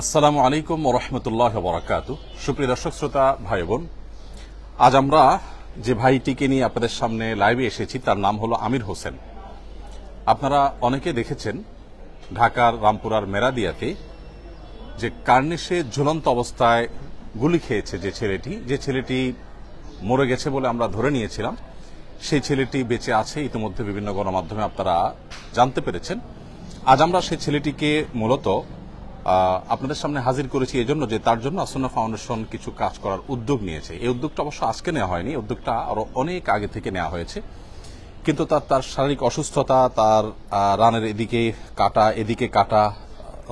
আসসালামু আলাইকুম রহমতুল্লাহ বরাকাত সুপ্রিয় দর্শক শ্রোতা ভাই বোন আজ আমরা যে ভাইটিকে নিয়ে আপনাদের সামনে লাইভে এসেছি তার নাম হলো আমির হোসেন আপনারা অনেকে দেখেছেন ঢাকার রামপুরার মেরাদিয়াতে যে কার্নিশে ঝুলন্ত অবস্থায় গুলি খেয়েছে যে ছেলেটি যে ছেলেটি মরে গেছে বলে আমরা ধরে নিয়েছিলাম সেই ছেলেটি বেঁচে আছে ইতিমধ্যে বিভিন্ন গণমাধ্যমে আপনারা জানতে পেরেছেন আজ আমরা সেই ছেলেটিকে মূলত আপনাদের সামনে হাজির করেছি এই জন্য যে তার জন্য আসন্না ফাউন্ডেশন কিছু কাজ করার উদ্যোগ নিয়েছে এই উদ্যোগটা অবশ্য আজকে নেওয়া হয়নি উদ্যোগটা আরও অনেক আগে থেকে নেওয়া হয়েছে কিন্তু তার তার শারীরিক অসুস্থতা তার রানের এদিকে কাটা এদিকে কাটা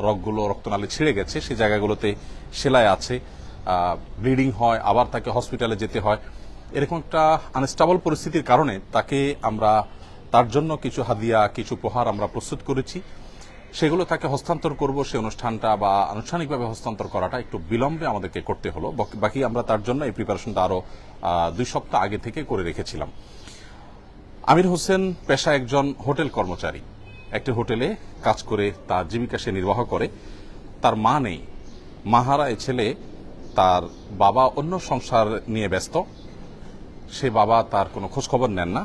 রগগুলো রক্তনালী ছিঁড়ে গেছে সেই জায়গাগুলোতে সেলাই আছে ব্লিডিং হয় আবার তাকে হসপিটালে যেতে হয় এরকম একটা আনস্টাবল পরিস্থিতির কারণে তাকে আমরা তার জন্য কিছু হাদিয়া কিছু উপহার আমরা প্রস্তুত করেছি সেগুলো তাকে হস্তান্তর করব সে অনুষ্ঠানটা বা আনুষ্ঠানিকভাবে হস্তান্তর করাটা একটু বিলম্বে আমাদেরকে করতে হলো বাকি আমরা তার জন্য এই প্রিপারেশনটা আরও দুই সপ্তাহ আগে থেকে করে রেখেছিলাম আমির হোসেন পেশা একজন হোটেল কর্মচারী একটি হোটেলে কাজ করে তার জীবিকা সে নির্বাহ করে তার মা নেই মাহারা এ ছেলে তার বাবা অন্য সংসার নিয়ে ব্যস্ত সে বাবা তার কোনো খোঁজখবর নেন না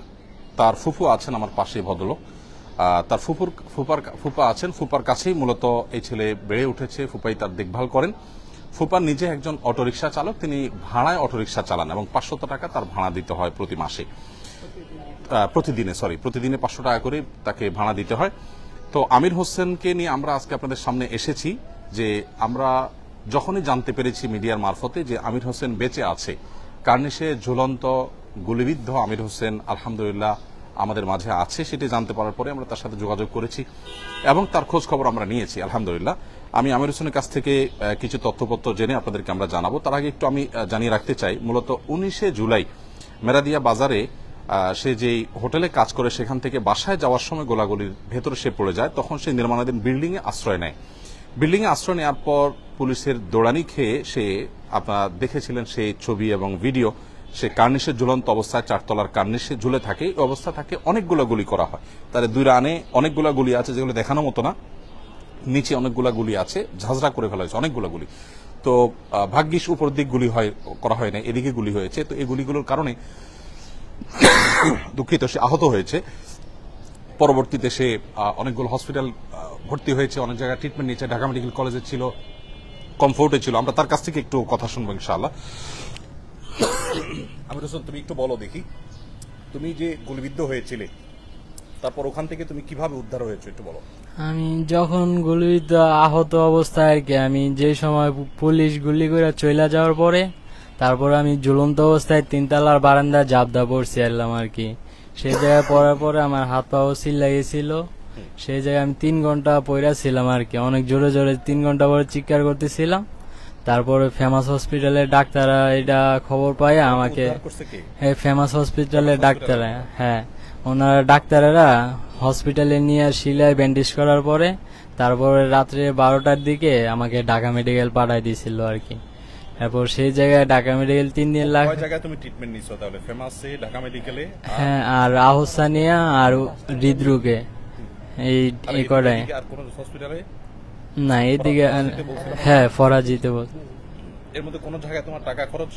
তার ফুফু আছেন আমার পাশে ভদ্রলোক তার ফুপুর ফুপার ফুপা আছেন ফুপার কাছেই মূলত এই ছেলে বেড়ে উঠেছে ফুপাই তার দেখভাল করেন ফুপার নিজে একজন অটোরিকশা চালক তিনি ভাড়ায় অটোরিকশা চালান এবং পাঁচশত টাকা তার ভাড়া দিতে হয় প্রতি মাসে প্রতিদিনে সরি প্রতিদিনে পাঁচশো টাকা করে তাকে ভাড়া দিতে হয় তো আমির হোসেনকে নিয়ে আমরা আজকে আপনাদের সামনে এসেছি যে আমরা যখনই জানতে পেরেছি মিডিয়ার মারফতে যে আমির হোসেন বেঁচে আছে কার্নিশে ঝুলন্ত গুলিবিদ্ধ আমির হোসেন আলহামদুলিল্লাহ আমাদের মাঝে আছে সেটি জানতে পারার পরে আমরা তার সাথে যোগাযোগ করেছি এবং তার খোঁজ খবর আমরা নিয়েছি আলহামদুলিল্লাহ আমি আমির হোসেনের কাছ থেকে কিছু তথ্যপত্র জেনে আপনাদেরকে আমরা জানাবো তার আগে একটু আমি জানিয়ে রাখতে চাই মূলত উনিশে জুলাই মেরাদিয়া বাজারে সে যে হোটেলে কাজ করে সেখান থেকে বাসায় যাওয়ার সময় গোলাগুলির ভেতরে সে পড়ে যায় তখন সে নির্মাণাধীন বিল্ডিংয়ে আশ্রয় নেয় বিল্ডিংয়ে আশ্রয় নেওয়ার পর পুলিশের দৌড়ানি খেয়ে সে আপনারা দেখেছিলেন সেই ছবি এবং ভিডিও সে কার্নিশে ঝুলন্ত অবস্থায় চারতলার কার্নিশে ঝুলে থাকে এই অবস্থা থাকে অনেকগুলো গুলি করা হয় তাহলে দুই রানে অনেকগুলো গুলি আছে যেগুলো দেখানো মতো না নিচে অনেকগুলো গুলি আছে ঝাঁঝরা করে ফেলা হয়েছে অনেকগুলো গুলি তো ভাগ্যিস উপর দিক গুলি হয় করা হয় না এদিকে গুলি হয়েছে তো এই গুলিগুলোর কারণে দুঃখিত সে আহত হয়েছে পরবর্তীতে সে অনেকগুলো হসপিটাল ভর্তি হয়েছে অনেক জায়গায় ট্রিটমেন্ট নিয়েছে ঢাকা মেডিকেল কলেজে ছিল কমফোর্টে ছিল আমরা তার কাছ থেকে একটু কথা শুনবো ইনশাআল্লাহ আমি রসুল তুমি একটু বলো দেখি তুমি যে গুলিবিদ্ধ হয়েছিলে তারপর ওখান থেকে তুমি কিভাবে উদ্ধার হয়েছো একটু বলো আমি যখন গুলিবিদ্ধ আহত অবস্থায় আর কি আমি যে সময় পুলিশ গুলি করে চলে যাওয়ার পরে তারপর আমি ঝুলন্ত অবস্থায় তিনতলার বারান্দা জাবদা পড়ছি আনলাম আর কি সেই জায়গায় পড়ার পরে আমার হাত পাও সিল লাগিয়েছিল সেই জায়গায় আমি তিন ঘন্টা পড়া আর কি অনেক জোরে জোরে তিন ঘন্টা পরে চিৎকার করতেছিলাম তারপরে ফেমাস হসপিটালে ডাক্তাররা এটা খবর পায় আমাকে ফেমাস হসপিটালে ডাক্তার হ্যাঁ ওনারা ডাক্তারেরা হসপিটালে নিয়ে শিলায় ব্যান্ডেজ করার পরে তারপরে রাত্রে বারোটার দিকে আমাকে ঢাকা মেডিকেল পাঠাই দিয়েছিল আর কি তারপর সেই জায়গায় ঢাকা মেডিকেল তিন দিন লাখ তুমি হ্যাঁ আর আহসানিয়া আর হৃদরোগে এই করে না এদিকে হ্যাঁ ফরাজিতে বল এর মধ্যে কোনো জায়গায় তোমার টাকা খরচ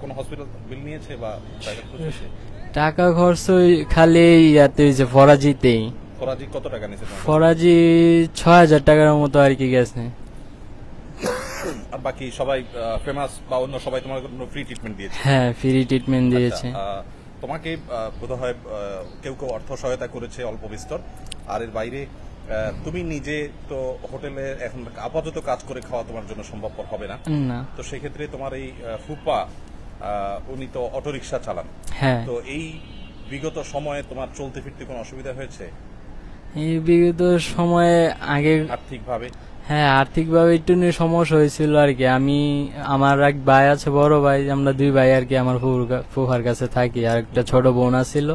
কোন হসপিটাল বিল নিয়েছে বা টাকা খরচ খালি ইয়াতে হয়েছে ফরাজিতেই ফরাজি কত টাকা নিয়েছে ফরাজি ছয় হাজার টাকার মতো আর কি গেছে আর বাকি সবাই ফেমাস বা অন্য সবাই তোমার কোনো ফ্রি ট্রিটমেন্ট দিয়েছে হ্যাঁ ফ্রি আচ্ছা, ট্রিটমেন্ট দিয়েছে তোমাকে বোধহয় কেউ কেউ অর্থ সহায়তা করেছে অল্প বিস্তর আর এর বাইরে তুমি নিজে তো হোটেলে এখন আপাতত কাজ করে খাওয়া তোমার জন্য সম্ভবপর হবে না তো সেক্ষেত্রে তোমার এই ফুপা উনি তো অটোরিকশা চালান হ্যাঁ। তো এই বিগত সময়ে তোমার চলতে ফিরতে কোনো অসুবিধা হয়েছে এই বিগত সময়ে আগে আর্থিকভাবে হ্যাঁ আর্থিকভাবে একটু নিয়ে সমস্যা হয়েছিল আর কি আমি আমার এক ভাই আছে বড় ভাই আমরা দুই ভাই আর কি আমার ফুফার কাছে থাকি আর একটা ছোট বোন আছিল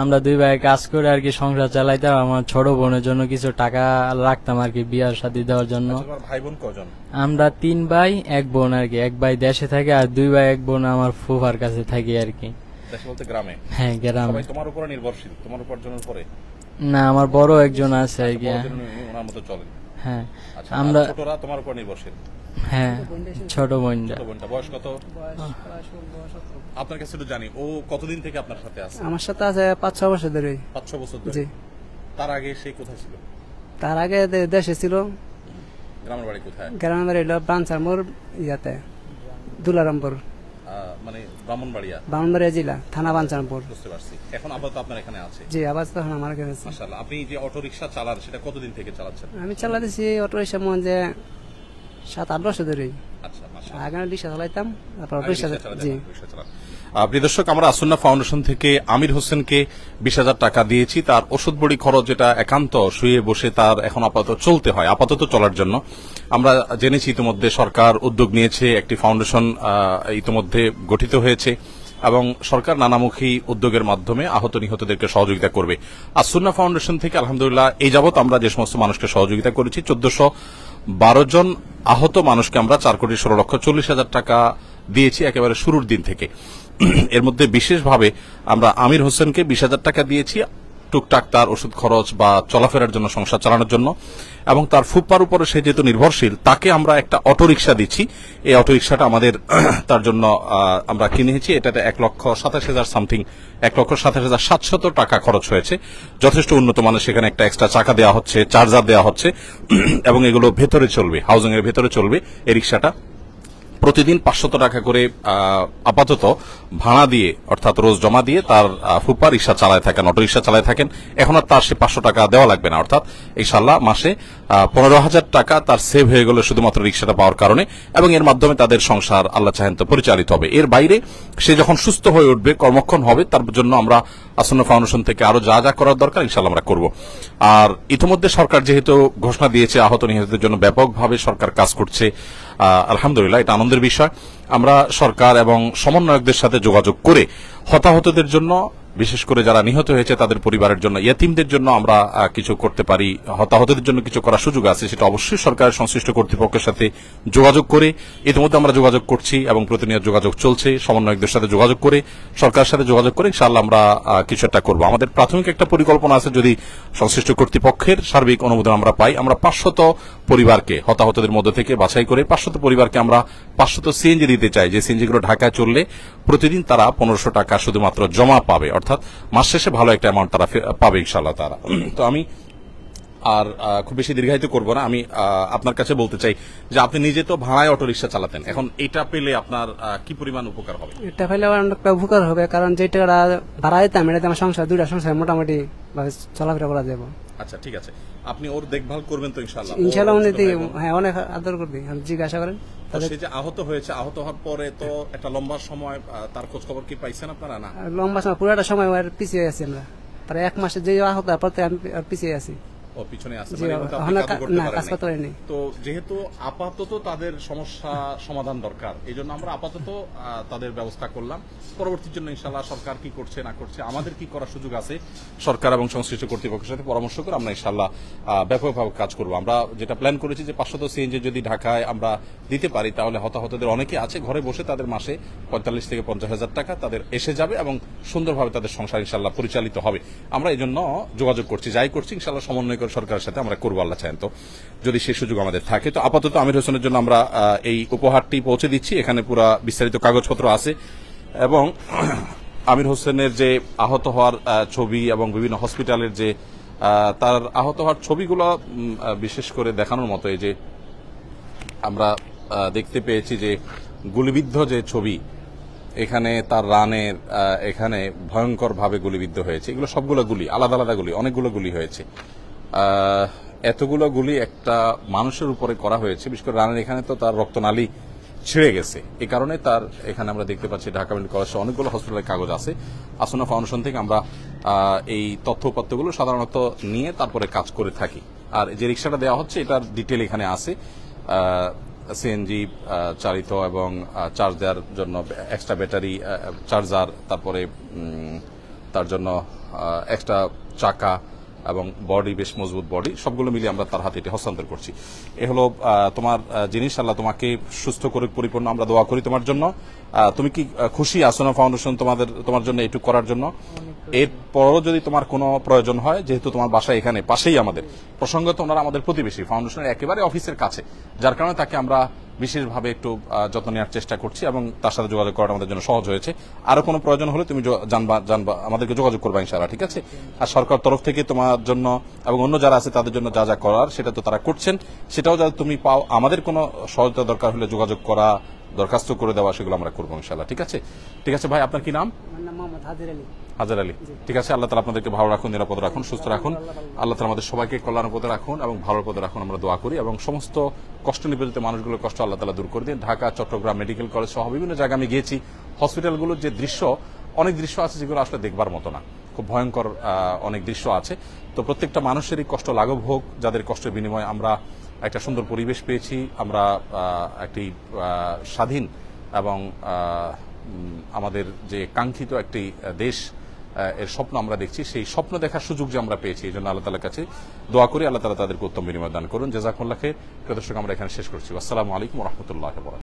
আমরা দুই ভাই কাজ করে আর কি সংসার চালাইতাম আমার ছোট বোনের জন্য কিছু টাকা রাখতাম আর কি বিয়ার সাথে দেওয়ার জন্য আচ্ছা, ভাই বোন কজন আমরা তিন ভাই এক বোন আর কি এক ভাই দেশে থাকে আর দুই ভাই এক বোন আমার ফুফার কাছে থাকে আর কি গ্রামে হ্যাঁ গ্রামে না আমার বড় একজন আছে আর আচ্ছা, কি হ্যাঁ আচ্ছা, আমরা তোমার উপর নির্ভরশীল হ্যাঁ ছোট বোনটা বোনটা বয়স কত আপনার কাছে তো জানি ও কতদিন থেকে আপনার সাথে আছে আমার সাথে আছে পাঁচ ছ বছর ধরে পাঁচ ছ বছর ধরে তার আগে সে কোথায় ছিল তার আগে দেশে ছিল গ্রামের বাড়ি কোথায় গ্রামের বাড়ি হলো ব্রাঞ্চামোর ইয়াতে দুলারামপুর মানে ব্রাহ্মণবাড়িয়া ব্রাহ্মণবাড়িয়া জেলা থানা বাঞ্চারামপুর বুঝতে পারছি এখন আপাতত আপনার এখানে আছে জি আপাতত এখন আমার কাছে আছে আপনি যে অটো রিকশা চালান সেটা কতদিন থেকে চালাচ্ছেন আমি চালাতেছি অটো রিকশা মনে যে সাত আট বছর ধরে আচ্ছা, আমরা ফাউন্ডেশন থেকে আমির হোসেনকে বিশ হাজার টাকা দিয়েছি তার ওষুধ বড়ি খরচ যেটা একান্ত শুয়ে বসে তার এখন আপাতত চলতে হয় আপাতত চলার জন্য আমরা জেনেছি ইতিমধ্যে সরকার উদ্যোগ নিয়েছে একটি ফাউন্ডেশন ইতিমধ্যে গঠিত হয়েছে এবং সরকার নানামুখী উদ্যোগের মাধ্যমে আহত নিহতদেরকে সহযোগিতা করবে আর সুন্না ফাউন্ডেশন থেকে আলহামদুলিল্লাহ এই যাবৎ আমরা যে সমস্ত মানুষকে সহযোগিতা করেছি চোদ্দশো বারো জন আহত মানুষকে আমরা চার কোটি ষোলো লক্ষ চল্লিশ হাজার টাকা দিয়েছি একেবারে শুরুর দিন থেকে এর মধ্যে বিশেষভাবে আমরা আমির হোসেনকে বিশ হাজার টাকা দিয়েছি টুকটাক তার ওষুধ খরচ বা চলাফেরার জন্য সংসার চালানোর জন্য এবং তার ফুটপার উপরে সে যেহেতু নির্ভরশীল তাকে আমরা একটা অটোরিকশা দিচ্ছি এই অটোরিকশাটা আমাদের তার জন্য আমরা কিনেছি এটাতে এক লক্ষ সাতাশ হাজার সামথিং এক লক্ষ সাতাশ হাজার সাতশত টাকা খরচ হয়েছে যথেষ্ট উন্নত মানের সেখানে একটা এক্সট্রা চাকা দেওয়া হচ্ছে চার্জার দেওয়া হচ্ছে এবং এগুলো ভেতরে চলবে হাউজিং এর ভেতরে চলবে এই রিক্সাটা প্রতিদিন পাঁচশত টাকা করে আপাতত ভাড়া দিয়ে অর্থাৎ রোজ জমা দিয়ে তার ফুপা রিক্সা চালায় থাকেন অটো রিক্সা চালায় থাকেন এখন আর তার সে পাঁচশো টাকা দেওয়া লাগবে না অর্থাৎ এই সাল্লাহ মাসে পনেরো হাজার টাকা তার সেভ হয়ে গেল শুধুমাত্র রিক্সাটা পাওয়ার কারণে এবং এর মাধ্যমে তাদের সংসার আল্লাহ চাহেন তো পরিচালিত হবে এর বাইরে সে যখন সুস্থ হয়ে উঠবে কর্মক্ষণ হবে তার জন্য আমরা আসন্ন ফাউন্ডেশন থেকে আরো যা যা করার দরকার ইনশাল্লাহ আমরা করব আর ইতিমধ্যে সরকার যেহেতু ঘোষণা দিয়েছে আহত নিহতদের জন্য ব্যাপকভাবে সরকার কাজ করছে আলহামদুলিল্লাহ এটা আনন্দের বিষয় আমরা সরকার এবং সমন্বয়কদের সাথে যোগাযোগ করে হতাহতদের জন্য বিশেষ করে যারা নিহত হয়েছে তাদের পরিবারের জন্য ইয়েতিমদের জন্য আমরা কিছু করতে পারি হতাহতদের জন্য কিছু করার সুযোগ আছে সেটা অবশ্যই সরকারের সংশ্লিষ্ট কর্তৃপক্ষের সাথে যোগাযোগ করে ইতিমধ্যে আমরা যোগাযোগ করছি এবং প্রতিনিয়ত যোগাযোগ চলছে সমন্বয়কদের সাথে যোগাযোগ করে সরকারের সাথে যোগাযোগ করে ইনশাল্লাহ আমরা কিছু একটা করবো আমাদের প্রাথমিক একটা পরিকল্পনা আছে যদি সংশ্লিষ্ট কর্তৃপক্ষের সার্বিক অনুমোদন আমরা পাই আমরা পাঁচশত পরিবারকে হতাহতদের মধ্যে থেকে বাছাই করে পাঁচশত পরিবারকে আমরা পাঁচশত সিএনজি দিতে চাই যে সিএনজিগুলো ঢাকায় চললে প্রতিদিন তারা পনেরোশো টাকা শুধুমাত্র জমা পাবে অর্থাৎ মাস শেষে ভালো একটা অ্যামাউন্ট তারা পাবে ইনশাল্লাহ তারা তো আমি আর খুব বেশি দীর্ঘায়িত করব না আমি আপনার কাছে বলতে চাই যে আপনি নিজে তো ভাড়ায় অটো রিক্সা চালাতেন এখন এটা পেলে আপনার কি পরিমাণ উপকার হবে এটা পেলে অনেকটা উপকার হবে কারণ যে টাকাটা ভাড়া দিতাম মানে এটা আমার সংসার দুইটা সংসার মোটামুটি চলাফেরা করা যাবে আচ্ছা ঠিক আছে আপনি ওর দেখভাল করবেন তো ইনশাল্লাহ ইনশাল্লাহ হ্যাঁ অনেক আদর করবেন জিজ্ঞাসা করেন যে আহত হয়েছে আহত হওয়ার পরে তো একটা লম্বা সময় তার খোঁজ খবর কি পাইছেন আপনারা না লম্বা সময় পুরোটা সময় পিছিয়ে আছি আমরা তার এক মাসে যে আহত পিছিয়ে আছি পিছনে আসতে মানে তো যেহেতু আপাতত তাদের সমস্যা সমাধান দরকার এই জন্য আমরা আপাতত তাদের ব্যবস্থা করলাম পরবর্তীর জন্য ইনশাল্লাহ সরকার কি করছে না করছে আমাদের কি করার সুযোগ আছে সরকার এবং সংশ্লিষ্ট কর্তৃপক্ষের সাথে পরামর্শ করে আমরা ইনশাল্লাহ ব্যাপকভাবে কাজ করব আমরা যেটা প্ল্যান করেছি যে পাঁচশত সিএনজি যদি ঢাকায় আমরা দিতে পারি তাহলে হতাহতদের অনেকে আছে ঘরে বসে তাদের মাসে পঁয়তাল্লিশ থেকে পঞ্চাশ হাজার টাকা তাদের এসে যাবে এবং সুন্দরভাবে তাদের সংসার ইনশাল্লাহ পরিচালিত হবে আমরা এই জন্য যোগাযোগ করছি যাই করছি ইনশাল্লাহ সমন্বয় কার্যকর সরকারের সাথে আমরা করবো আল্লাহ চান তো যদি সেই সুযোগ আমাদের থাকে তো আপাতত আমির হোসেনের জন্য আমরা এই উপহারটি পৌঁছে দিচ্ছি এখানে পুরা বিস্তারিত কাগজপত্র আছে এবং আমির হোসেনের যে আহত হওয়ার ছবি এবং বিভিন্ন হসপিটালের যে তার আহত হওয়ার ছবিগুলো বিশেষ করে দেখানোর মতো এই যে আমরা দেখতে পেয়েছি যে গুলিবিদ্ধ যে ছবি এখানে তার রানের এখানে ভয়ঙ্করভাবে গুলিবিদ্ধ হয়েছে এগুলো সবগুলো গুলি আলাদা আলাদা গুলি অনেকগুলো গুলি হয়েছে এতগুলো গুলি একটা মানুষের উপরে করা হয়েছে বিশেষ করে রানের এখানে তো তার রক্তনালী ছিঁড়ে গেছে এ কারণে তার এখানে আমরা দেখতে পাচ্ছি ঢাকা মেডিকেল কলেজ অনেকগুলো হসপিটালের কাগজ আছে আসনা ফাউন্ডেশন থেকে আমরা এই তথ্যপত্রগুলো সাধারণত নিয়ে তারপরে কাজ করে থাকি আর যে রিক্সাটা দেওয়া হচ্ছে এটার ডিটেল এখানে আছে সিএনজি চালিত এবং চার্জ দেওয়ার জন্য এক্সট্রা ব্যাটারি চার্জার তারপরে তার জন্য এক্সট্রা চাকা এবং বডি বেশ মজবুত বডি সবগুলো মিলিয়ে আমরা তার হাতে এটি হস্তান্তর করছি এ হলো তোমার জিনিস আল্লাহ তোমাকে সুস্থ করে পরিপূর্ণ আমরা দোয়া করি তোমার জন্য তুমি কি খুশি আসনা ফাউন্ডেশন তোমাদের তোমার জন্য এটুকু করার জন্য এরপরও যদি তোমার কোনো প্রয়োজন হয় যেহেতু তোমার বাসা এখানে পাশেই আমাদের প্রসঙ্গত ওনারা আমাদের প্রতিবেশী ফাউন্ডেশনের একেবারে অফিসের কাছে যার কারণে তাকে আমরা বিশেষভাবে একটু যত্ন নেওয়ার চেষ্টা করছি এবং তার সাথে যোগাযোগ করাটা আমাদের জন্য সহজ হয়েছে আরও কোনো প্রয়োজন হলে তুমি জানবা জানবা আমাদেরকে যোগাযোগ করবা ইনশাআল্লাহ ঠিক আছে আর সরকার তরফ থেকে তোমার জন্য এবং অন্য যারা আছে তাদের জন্য যা যা করার সেটা তো তারা করছেন সেটাও যাতে তুমি পাও আমাদের কোনো সহজতা দরকার হলে যোগাযোগ করা দরখাস্ত করে দেওয়া সেগুলো আমরা করবো ইনশাআল্লাহ ঠিক আছে ঠিক আছে ভাই আপনার কি নাম আমার নাম মোহাম্মদ হাজির আলী হাজার আলী ঠিক আছে আল্লাহ তালা আপনাদেরকে ভালো রাখুন নিরাপদ রাখুন সুস্থ রাখুন আল্লাহ তালা আমাদের সবাইকে কল্যাণ পদে রাখুন এবং ভালো পদে রাখুন আমরা দোয়া করি এবং সমস্ত কষ্ট নিবেদিত মানুষগুলোর কষ্ট আল্লাহ তালা দূর করে দিন ঢাকা চট্টগ্রাম মেডিকেল কলেজ সহ বিভিন্ন জায়গায় আমি গিয়েছি হসপিটালগুলোর যে দৃশ্য অনেক দৃশ্য আছে যেগুলো আসলে দেখবার মতো না খুব ভয়ঙ্কর অনেক দৃশ্য আছে তো প্রত্যেকটা মানুষেরই কষ্ট লাঘব হোক যাদের কষ্টের বিনিময়ে আমরা একটা সুন্দর পরিবেশ পেয়েছি আমরা একটি স্বাধীন এবং আমাদের যে কাঙ্ক্ষিত একটি দেশ এর স্বপ্ন আমরা দেখছি সেই স্বপ্ন দেখার সুযোগ যে আমরা পেয়েছি এই জন্য আল্লাহ তালার কাছে দোয়া করি আল্লাহ তালা তাদেরকে উত্তম বিনিময় দান করুন জেজাকুল্লাহকে প্রদর্শক আমরা এখানে শেষ করছি আসসালামু আলাইকুম রহমতুল্লাহ